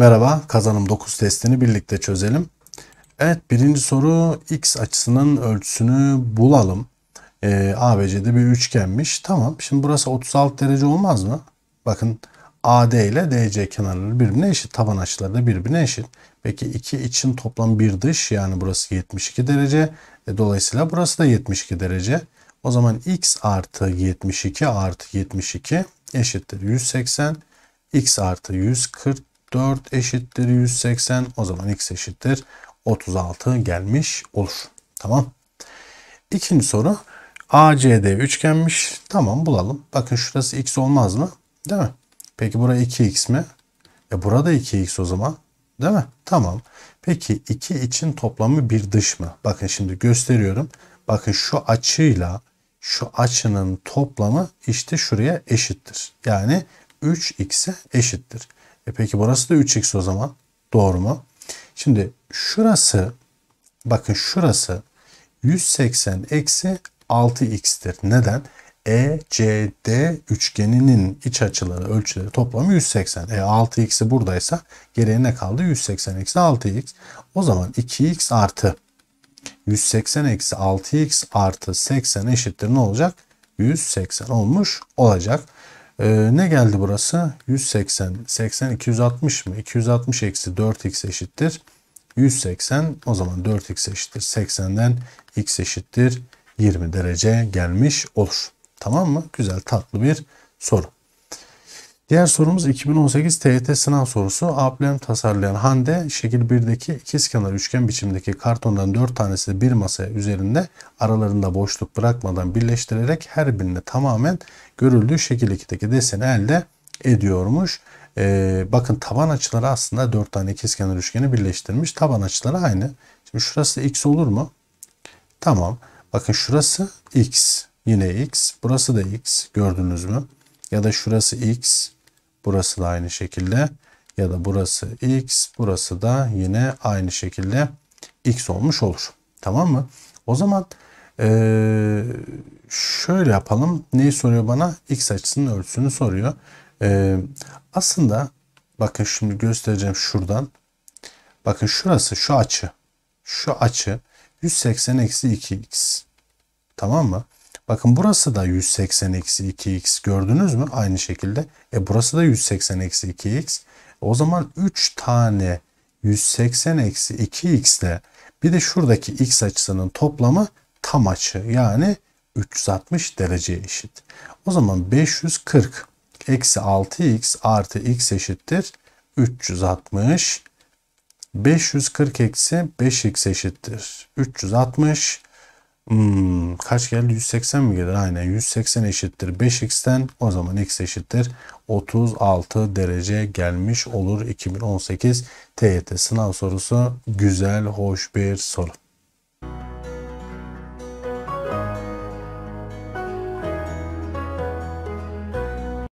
Merhaba, kazanım 9 testini birlikte çözelim. Evet, birinci soru x açısının ölçüsünü bulalım. Ee, ABC'de bir üçgenmiş. Tamam, şimdi burası 36 derece olmaz mı? Bakın AD ile DC kenarları birbirine eşit. Taban açıları da birbirine eşit. Peki iki için toplam bir dış yani burası 72 derece. E, dolayısıyla burası da 72 derece. O zaman x artı 72 artı 72 eşittir 180. x artı 140 4 eşittir 180. O zaman x eşittir 36 gelmiş olur. Tamam. İkinci soru. ACD üçgenmiş. Tamam bulalım. Bakın şurası x olmaz mı? Değil mi? Peki buraya 2x mi? E burada 2x o zaman. Değil mi? Tamam. Peki 2 için toplamı bir dış mı? Bakın şimdi gösteriyorum. Bakın şu açıyla şu açının toplamı işte şuraya eşittir. Yani 3x'e eşittir. E peki burası da 3x o zaman. Doğru mu? Şimdi şurası bakın şurası 180 eksi 6x'tir. Neden? ECD üçgeninin iç açıları ölçüleri toplamı 180. E 6x'i buradaysa geriye ne kaldı? 180 eksi 6x. O zaman 2x artı 180 eksi 6x artı 80 eşittir ne olacak? 180 olmuş olacak. Ee, ne geldi burası? 180. 80 260 mı? 260 eksi 4x eşittir. 180 o zaman 4x eşittir. 80'den x eşittir 20 derece gelmiş olur. Tamam mı? Güzel tatlı bir soru. Diğer sorumuz 2018 TYT sınav sorusu. A tasarlayan Hande şekil 1'deki kenar üçgen biçimdeki kartondan 4 tanesi bir masa üzerinde aralarında boşluk bırakmadan birleştirerek her birini tamamen görüldüğü şekil 2'deki deseni elde ediyormuş. Ee, bakın taban açıları aslında 4 tane kenar üçgeni birleştirmiş. Taban açıları aynı. Şimdi şurası x olur mu? Tamam. Bakın şurası x. Yine x. Burası da x. Gördünüz mü? Ya da şurası x. Burası da aynı şekilde ya da burası x, burası da yine aynı şekilde x olmuş olur. Tamam mı? O zaman ee, şöyle yapalım. Neyi soruyor bana? X açısının ölçüsünü soruyor. Ee, aslında bakın şimdi göstereceğim şuradan. Bakın şurası şu açı. Şu açı 180 eksi 2x. Tamam mı? Bakın burası da 180 eksi 2x gördünüz mü? Aynı şekilde. E burası da 180 eksi 2x. O zaman 3 tane 180 eksi 2x ile bir de şuradaki x açısının toplamı tam açı. Yani 360 dereceye eşit. O zaman 540 eksi 6x artı x eşittir 360. 540 eksi 5x eşittir 360. Hmm, kaç geldi? 180 mi geldi? Aynen 180 eşittir 5x'ten o zaman x eşittir 36 derece gelmiş olur 2018 TYT sınav sorusu güzel hoş bir soru.